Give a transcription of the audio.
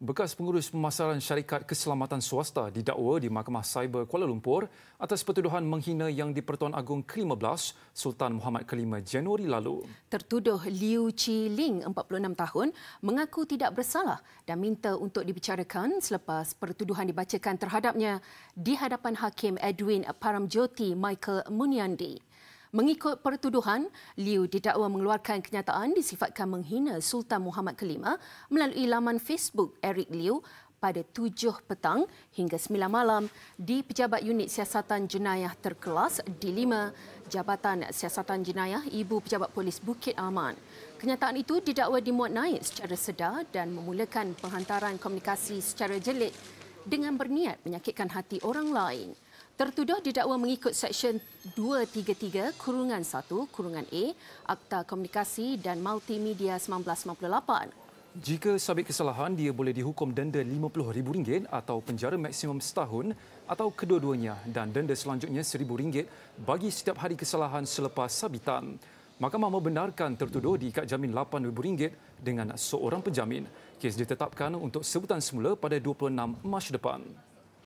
Bekas pengurus pemasaran syarikat keselamatan swasta didakwa di Mahkamah Cyber Kuala Lumpur atas pertuduhan menghina yang di-Pertuan Agong ke-15 Sultan Muhammad ke-5 Januari lalu. Tertuduh Liu Chi Ling, 46 tahun, mengaku tidak bersalah dan minta untuk dibicarakan selepas pertuduhan dibacakan terhadapnya di hadapan Hakim Edwin Paramjoti Michael Munyandi. Mengikut pertuduhan, Liu didakwa mengeluarkan kenyataan disifatkan menghina Sultan Muhammad V melalui laman Facebook Eric Liu pada 7 petang hingga 9 malam di Pejabat Unit Siasatan Jenayah Terkelas D5, Jabatan Siasatan Jenayah Ibu Pejabat Polis Bukit Aman. Kenyataan itu didakwa dimuat naik secara sedar dan memulakan penghantaran komunikasi secara jelit dengan berniat menyakitkan hati orang lain. Tertuduh didakwa mengikut Seksyen 233 Kurungan 1 Kurungan A Akta Komunikasi dan Multimedia 1998. Jika sabit kesalahan, dia boleh dihukum denda RM50,000 atau penjara maksimum setahun atau kedua-duanya dan denda selanjutnya RM1,000 bagi setiap hari kesalahan selepas sabitan. Mahkamah membenarkan tertuduh diikat jamin RM8,000 dengan seorang penjamin. Kes ditetapkan untuk sebutan semula pada 26 Mac depan.